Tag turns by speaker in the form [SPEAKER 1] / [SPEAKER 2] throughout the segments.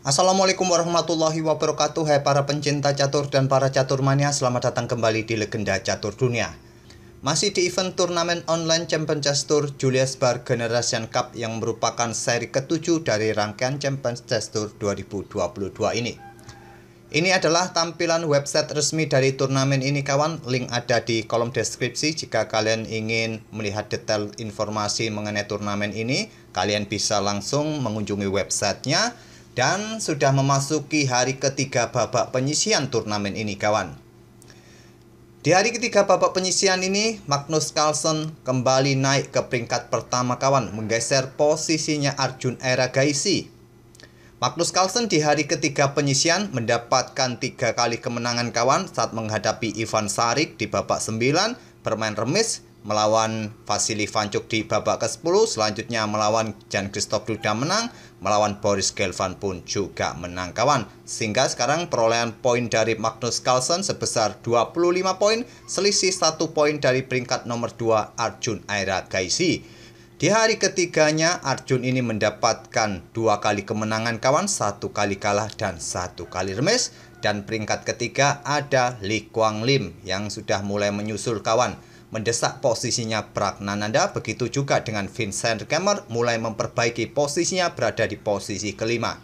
[SPEAKER 1] Assalamualaikum warahmatullahi wabarakatuh Hai para pencinta catur dan para catur mania Selamat datang kembali di Legenda Catur Dunia Masih di event turnamen online Champions Tour Julius Bar Generation Cup Yang merupakan seri ketujuh dari rangkaian Champions Tour 2022 ini Ini adalah tampilan website resmi dari turnamen ini kawan Link ada di kolom deskripsi Jika kalian ingin melihat detail informasi mengenai turnamen ini Kalian bisa langsung mengunjungi websitenya dan sudah memasuki hari ketiga babak penyisian turnamen ini kawan. Di hari ketiga babak penyisian ini, Magnus Carlsen kembali naik ke peringkat pertama kawan, menggeser posisinya Arjun Era Gaisi. Magnus Carlsen di hari ketiga penyisian mendapatkan tiga kali kemenangan kawan saat menghadapi Ivan Sarik di babak 9, bermain remis, melawan Vasily Vancuk di babak ke-10, selanjutnya melawan Jan Christoph Duda menang, melawan Boris Gelfand pun juga menang kawan. Sehingga sekarang perolehan poin dari Magnus Carlsen sebesar 25 poin, selisih 1 poin dari peringkat nomor 2 Arjun Aira Gaisi. Di hari ketiganya, Arjun ini mendapatkan dua kali kemenangan kawan, satu kali kalah dan satu kali remes. Dan peringkat ketiga ada Li Kuang Lim yang sudah mulai menyusul kawan mendesak posisinya Pragnananda begitu juga dengan Vincent Kemmer mulai memperbaiki posisinya berada di posisi kelima.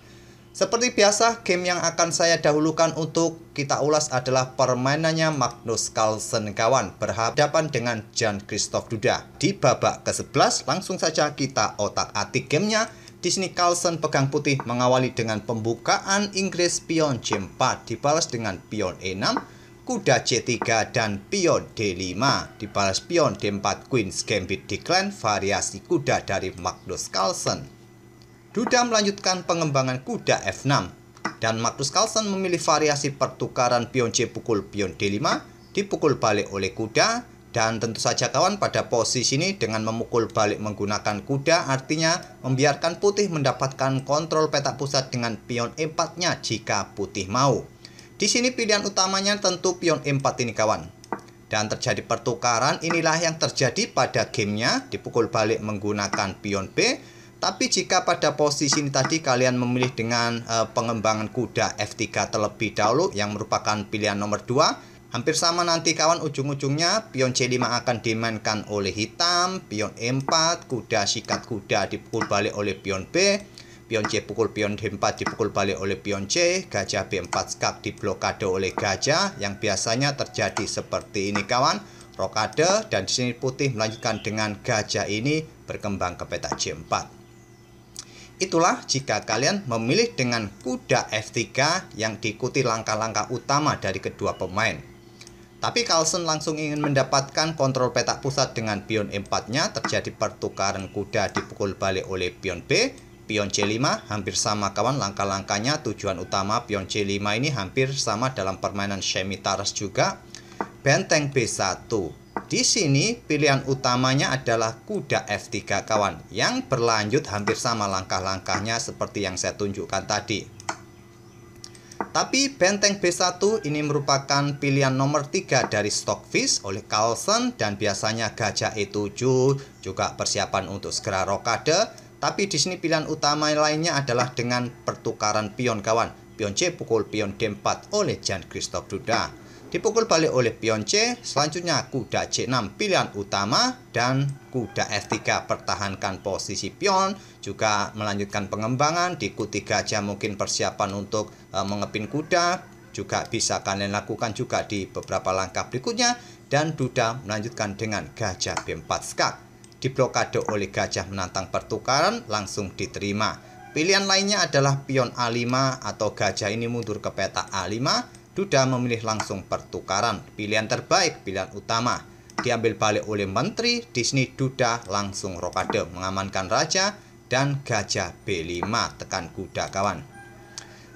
[SPEAKER 1] Seperti biasa, game yang akan saya dahulukan untuk kita ulas adalah permainannya Magnus Carlsen kawan berhadapan dengan Jan Christoph Duda. Di babak ke-11 langsung saja kita otak-atik gamenya. Di sini Carlsen pegang putih mengawali dengan pembukaan Inggris pion c 4 dibalas dengan pion E6 kuda C3 dan pion D5. Dibalas pion D4 Queen's Gambit Declan variasi kuda dari Magnus Carlsen. Duda melanjutkan pengembangan kuda F6 dan Magnus Carlsen memilih variasi pertukaran pion C pukul pion D5 dipukul balik oleh kuda dan tentu saja kawan pada posisi ini dengan memukul balik menggunakan kuda artinya membiarkan putih mendapatkan kontrol petak pusat dengan pion e empatnya jika putih mau. Di sini pilihan utamanya tentu pion E4 ini kawan. Dan terjadi pertukaran inilah yang terjadi pada gamenya dipukul balik menggunakan pion B. Tapi jika pada posisi ini tadi kalian memilih dengan e, pengembangan kuda F3 terlebih dahulu yang merupakan pilihan nomor 2 Hampir sama nanti kawan ujung-ujungnya pion C5 akan dimainkan oleh hitam, pion E4, kuda sikat kuda dipukul balik oleh pion B, Pion C pukul pion D4 dipukul balik oleh pion C, gajah B4 skak diblokade oleh gajah yang biasanya terjadi seperti ini kawan. Rokade dan di sini putih melanjutkan dengan gajah ini berkembang ke peta C4. Itulah jika kalian memilih dengan kuda F3 yang diikuti langkah-langkah utama dari kedua pemain. Tapi Carlsen langsung ingin mendapatkan kontrol petak pusat dengan pion E4-nya terjadi pertukaran kuda dipukul balik oleh pion B Pion C5 hampir sama kawan langkah-langkahnya tujuan utama pion C5 ini hampir sama dalam permainan semi taras juga benteng B1 di sini pilihan utamanya adalah kuda F3 kawan yang berlanjut hampir sama langkah-langkahnya seperti yang saya tunjukkan tadi tapi benteng B1 ini merupakan pilihan nomor 3 dari Stockfish oleh Carlsen dan biasanya gajah E7 juga persiapan untuk segera rokade tapi di sini pilihan utama lainnya adalah dengan pertukaran pion kawan. Pion C pukul pion D4 oleh Jan Christoph Duda. Dipukul balik oleh pion C, selanjutnya kuda C6 pilihan utama dan kuda F3 pertahankan posisi pion, juga melanjutkan pengembangan di Q3 aja mungkin persiapan untuk e, mengepin kuda, juga bisa kalian lakukan juga di beberapa langkah berikutnya dan Duda melanjutkan dengan gajah B4 skak diblokade oleh gajah menantang pertukaran langsung diterima. Pilihan lainnya adalah pion A5 atau gajah ini mundur ke peta A5, Duda memilih langsung pertukaran. Pilihan terbaik, pilihan utama. Diambil balik oleh menteri, di sini Duda langsung rokade mengamankan raja dan gajah B5 tekan kuda kawan.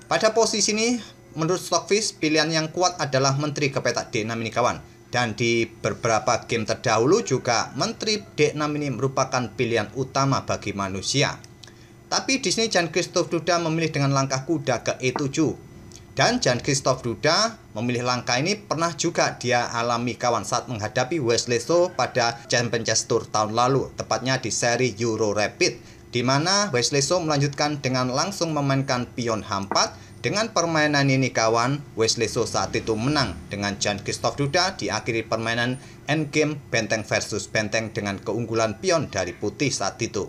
[SPEAKER 1] Pada posisi ini, menurut Stockfish, pilihan yang kuat adalah menteri ke peta D6 ini kawan dan di beberapa game terdahulu juga Menteri D6 ini merupakan pilihan utama bagi manusia. Tapi di sini Jan Christoph Duda memilih dengan langkah kuda ke E7. Dan Jan Christoph Duda memilih langkah ini pernah juga dia alami kawan saat menghadapi Wesley So pada Champions Tour tahun lalu, tepatnya di seri Euro Rapid, di mana Wesley So melanjutkan dengan langsung memainkan pion H4 dengan permainan ini kawan, Wesley So saat itu menang dengan Jan Christoph Duda diakhiri permainan endgame benteng versus benteng dengan keunggulan pion dari putih saat itu.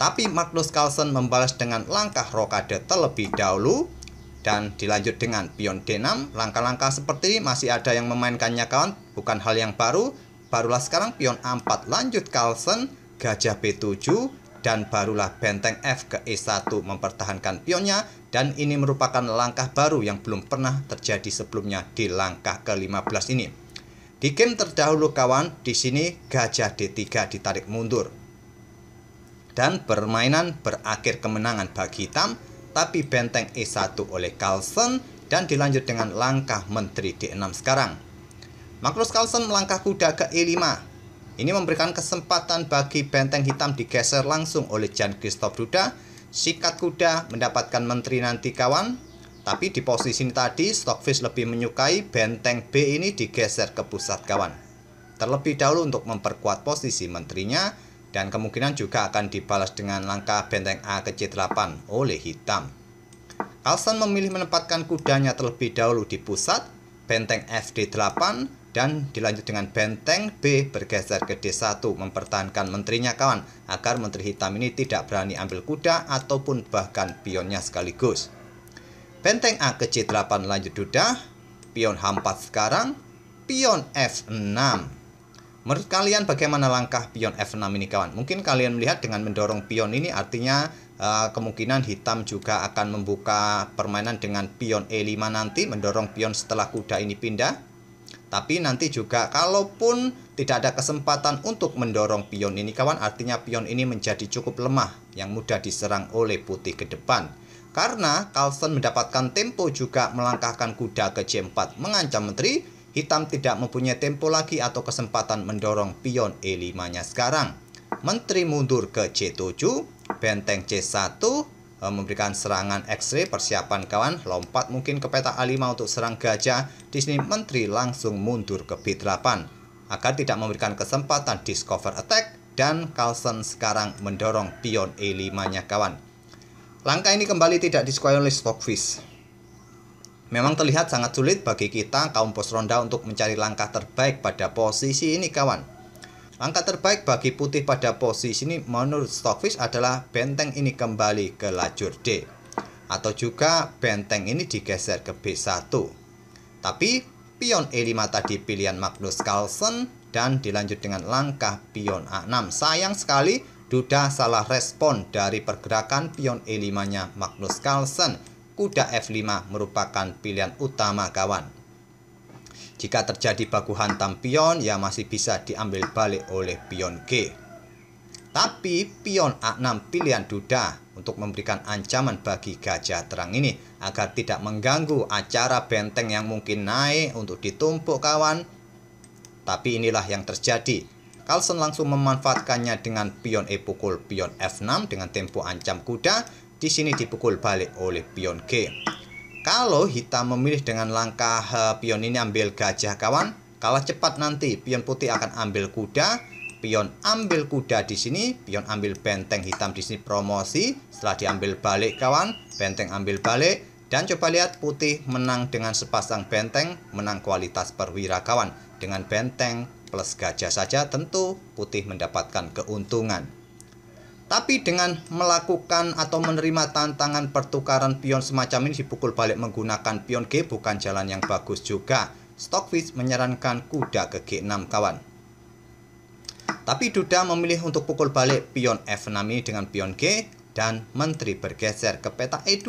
[SPEAKER 1] Tapi Magnus Carlsen membalas dengan langkah rokade terlebih dahulu dan dilanjut dengan pion D6. Langkah-langkah seperti ini masih ada yang memainkannya kawan, bukan hal yang baru. Barulah sekarang pion A4 lanjut Carlsen, gajah B7, dan barulah benteng F ke E1 mempertahankan pionnya dan ini merupakan langkah baru yang belum pernah terjadi sebelumnya di langkah ke-15 ini. Di game terdahulu kawan, di sini gajah D3 ditarik mundur. Dan permainan berakhir kemenangan bagi hitam, tapi benteng E1 oleh Carlsen dan dilanjut dengan langkah menteri D6 sekarang. Magnus Carlsen melangkah kuda ke E5. Ini memberikan kesempatan bagi benteng hitam digeser langsung oleh Jan Christoph Duda sikat kuda mendapatkan menteri nanti kawan. Tapi di posisi ini tadi, Stockfish lebih menyukai benteng B ini digeser ke pusat kawan. Terlebih dahulu untuk memperkuat posisi menterinya, dan kemungkinan juga akan dibalas dengan langkah benteng A ke C8 oleh hitam. Carlson memilih menempatkan kudanya terlebih dahulu di pusat, benteng FD8, dan dilanjut dengan benteng B bergeser ke D1 mempertahankan menterinya kawan agar menteri hitam ini tidak berani ambil kuda ataupun bahkan pionnya sekaligus. Benteng A ke C8 lanjut duda, pion H4 sekarang, pion F6. Menurut kalian bagaimana langkah pion F6 ini kawan? Mungkin kalian melihat dengan mendorong pion ini artinya uh, kemungkinan hitam juga akan membuka permainan dengan pion E5 nanti mendorong pion setelah kuda ini pindah tapi nanti juga kalaupun tidak ada kesempatan untuk mendorong pion ini kawan artinya pion ini menjadi cukup lemah yang mudah diserang oleh putih ke depan. Karena Carlsen mendapatkan tempo juga melangkahkan kuda ke C4 mengancam menteri, hitam tidak mempunyai tempo lagi atau kesempatan mendorong pion E5-nya sekarang. Menteri mundur ke C7, benteng C1, Eh, memberikan serangan X-ray persiapan kawan lompat mungkin ke peta A5 untuk serang gajah di sini menteri langsung mundur ke B8 agar tidak memberikan kesempatan discover attack dan Carlsen sekarang mendorong pion E5 nya kawan langkah ini kembali tidak disukai oleh Stockfish Memang terlihat sangat sulit bagi kita kaum pos ronda untuk mencari langkah terbaik pada posisi ini kawan Angka terbaik bagi putih pada posisi ini menurut Stockfish adalah benteng ini kembali ke lajur D atau juga benteng ini digeser ke B1. Tapi pion E5 tadi pilihan Magnus Carlsen dan dilanjut dengan langkah pion A6. Sayang sekali Duda salah respon dari pergerakan pion E5-nya Magnus Carlsen. Kuda F5 merupakan pilihan utama kawan. Jika terjadi baku hantam pion, ya masih bisa diambil balik oleh pion G. Tapi pion A6 pilihan Duda untuk memberikan ancaman bagi gajah terang ini agar tidak mengganggu acara benteng yang mungkin naik untuk ditumpuk kawan. Tapi inilah yang terjadi. Carlsen langsung memanfaatkannya dengan pion E pukul pion F6 dengan tempo ancam kuda. Di sini dipukul balik oleh pion G. Kalau hitam memilih dengan langkah eh, pion ini ambil gajah kawan, kalah cepat nanti pion putih akan ambil kuda, pion ambil kuda di sini, pion ambil benteng hitam di sini promosi, setelah diambil balik kawan, benteng ambil balik, dan coba lihat putih menang dengan sepasang benteng, menang kualitas perwira kawan. Dengan benteng plus gajah saja tentu putih mendapatkan keuntungan. Tapi dengan melakukan atau menerima tantangan pertukaran pion semacam ini dipukul balik menggunakan pion G bukan jalan yang bagus juga. Stockfish menyarankan kuda ke G6 kawan. Tapi Duda memilih untuk pukul balik pion F6 ini dengan pion G dan menteri bergeser ke peta E2.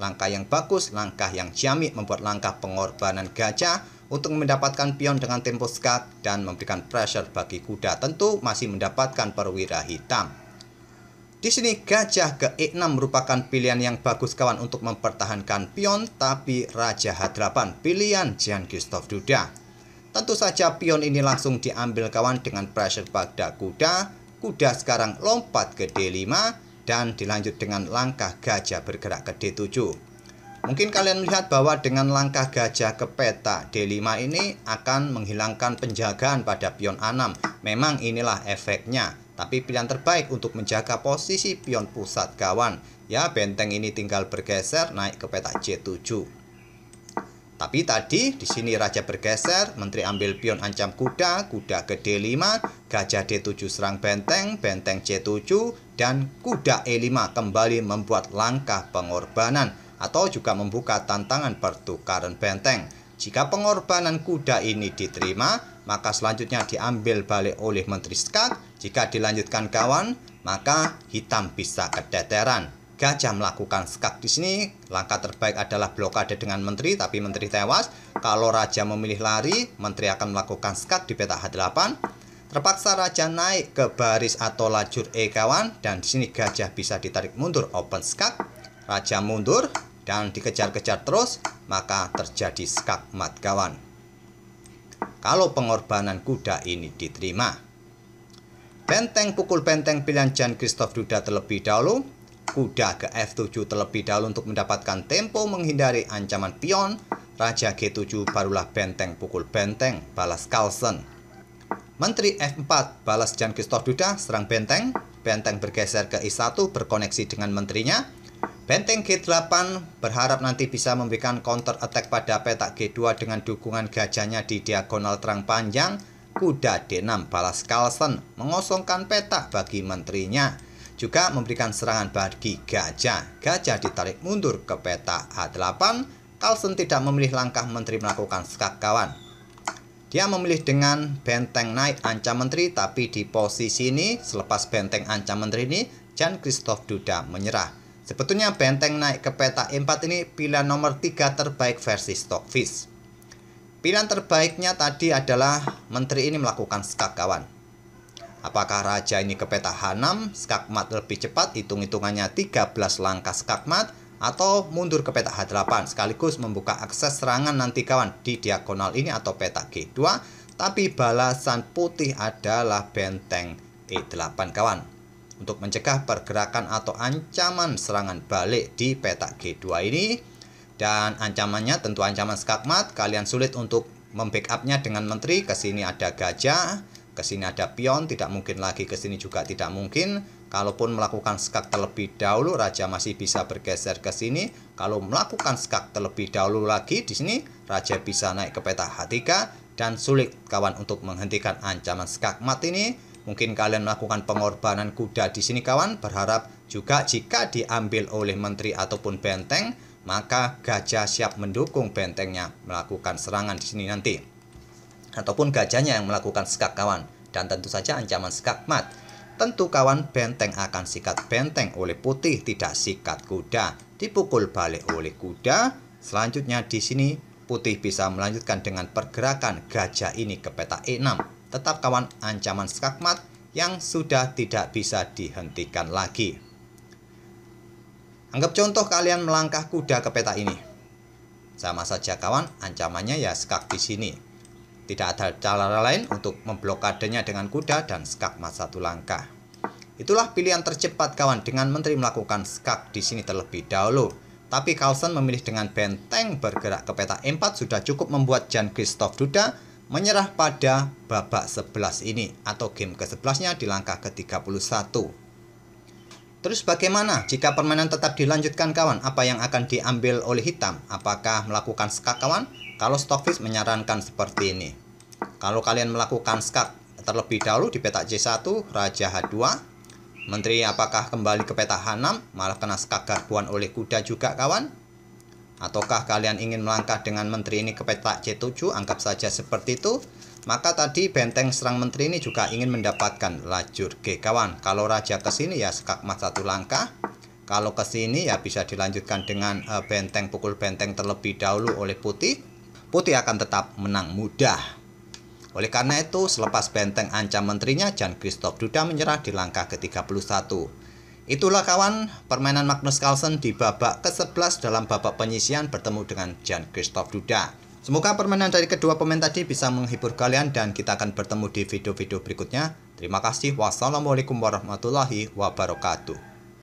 [SPEAKER 1] Langkah yang bagus, langkah yang ciamik membuat langkah pengorbanan gajah untuk mendapatkan pion dengan tempo skak dan memberikan pressure bagi kuda tentu masih mendapatkan perwira hitam. Di sini gajah ke e6 merupakan pilihan yang bagus kawan untuk mempertahankan pion tapi raja h8 pilihan Jean Christophe Duda. Tentu saja pion ini langsung diambil kawan dengan pressure pada kuda. Kuda sekarang lompat ke d5 dan dilanjut dengan langkah gajah bergerak ke d7. Mungkin kalian melihat bahwa dengan langkah gajah ke peta d5 ini akan menghilangkan penjagaan pada pion a6. Memang inilah efeknya tapi pilihan terbaik untuk menjaga posisi pion pusat kawan. Ya, benteng ini tinggal bergeser naik ke petak C7. Tapi tadi di sini raja bergeser, menteri ambil pion ancam kuda, kuda ke D5, gajah D7 serang benteng, benteng C7 dan kuda E5 kembali membuat langkah pengorbanan atau juga membuka tantangan pertukaran benteng. Jika pengorbanan kuda ini diterima, maka selanjutnya diambil balik oleh menteri skak jika dilanjutkan kawan, maka hitam bisa keteteran. Gajah melakukan skak di sini. Langkah terbaik adalah blokade dengan menteri, tapi menteri tewas. Kalau raja memilih lari, menteri akan melakukan skak di petak H8. Terpaksa raja naik ke baris atau lajur E kawan, dan di sini gajah bisa ditarik mundur open skak. Raja mundur dan dikejar-kejar terus, maka terjadi skak mat kawan. Kalau pengorbanan kuda ini diterima. Benteng pukul benteng pilihan Jan Christoph Duda terlebih dahulu, kuda ke F7 terlebih dahulu untuk mendapatkan tempo menghindari ancaman pion, Raja G7 barulah benteng pukul benteng, balas Carlsen. Menteri F4 balas Jan Christoph Duda serang benteng, benteng bergeser ke I1 berkoneksi dengan menterinya, Benteng G8 berharap nanti bisa memberikan counter attack pada petak G2 dengan dukungan gajahnya di diagonal terang panjang kuda D6 balas Carlsen mengosongkan peta bagi menterinya. Juga memberikan serangan bagi gajah. Gajah ditarik mundur ke peta A8. Carlsen tidak memilih langkah menteri melakukan skak kawan. Dia memilih dengan benteng naik ancam menteri tapi di posisi ini selepas benteng ancam menteri ini Jan Christoph Duda menyerah. Sebetulnya benteng naik ke peta 4 e ini pilihan nomor 3 terbaik versi Stockfish. Pilihan terbaiknya tadi adalah menteri ini melakukan skak kawan. Apakah raja ini ke peta H6, skakmat lebih cepat, hitung-hitungannya 13 langkah skakmat, atau mundur ke peta H8 sekaligus membuka akses serangan nanti kawan di diagonal ini atau peta G2 tapi balasan putih adalah benteng E8 kawan untuk mencegah pergerakan atau ancaman serangan balik di peta G2 ini dan ancamannya tentu ancaman skakmat, kalian sulit untuk membackupnya dengan menteri, ke sini ada gajah, ke sini ada pion, tidak mungkin lagi ke sini juga tidak mungkin. Kalaupun melakukan skak terlebih dahulu, raja masih bisa bergeser ke sini. Kalau melakukan skak terlebih dahulu lagi di sini, raja bisa naik ke peta h dan sulit kawan untuk menghentikan ancaman skakmat ini. Mungkin kalian melakukan pengorbanan kuda di sini kawan, berharap juga jika diambil oleh menteri ataupun benteng, maka gajah siap mendukung bentengnya melakukan serangan di sini nanti. Ataupun gajahnya yang melakukan sekak kawan, dan tentu saja ancaman sekak mat. Tentu kawan benteng akan sikat benteng oleh putih, tidak sikat kuda. Dipukul balik oleh kuda, selanjutnya di sini putih bisa melanjutkan dengan pergerakan gajah ini ke peta E6. Tetap kawan ancaman skakmat yang sudah tidak bisa dihentikan lagi. Anggap contoh kalian melangkah kuda ke peta ini. Sama saja kawan, ancamannya ya skak di sini. Tidak ada cara lain untuk memblokadenya dengan kuda dan skak mas satu langkah. Itulah pilihan tercepat kawan dengan menteri melakukan skak di sini terlebih dahulu. Tapi Carlsen memilih dengan benteng bergerak ke peta 4 sudah cukup membuat Jan Christoph Duda menyerah pada babak 11 ini atau game ke-11-nya di langkah ke-31. Terus bagaimana jika permainan tetap dilanjutkan kawan? Apa yang akan diambil oleh hitam? Apakah melakukan skak kawan? Kalau Stockfish menyarankan seperti ini. Kalau kalian melakukan skak terlebih dahulu di petak C1, Raja H2. Menteri apakah kembali ke petak H6 malah kena skak garbuan oleh kuda juga kawan? Ataukah kalian ingin melangkah dengan menteri ini ke petak C7? Anggap saja seperti itu. Maka tadi benteng serang menteri ini juga ingin mendapatkan lajur G kawan. Kalau raja ke sini ya mat satu langkah. Kalau ke sini ya bisa dilanjutkan dengan eh, benteng pukul benteng terlebih dahulu oleh putih. Putih akan tetap menang mudah. Oleh karena itu, selepas benteng ancam menterinya, Jan Christoph Duda menyerah di langkah ke-31. Itulah kawan, permainan Magnus Carlsen di babak ke-11 dalam babak penyisian bertemu dengan Jan Christoph Duda. Semoga permainan dari kedua pemain tadi bisa menghibur kalian dan kita akan bertemu di video-video berikutnya. Terima kasih. Wassalamualaikum warahmatullahi wabarakatuh.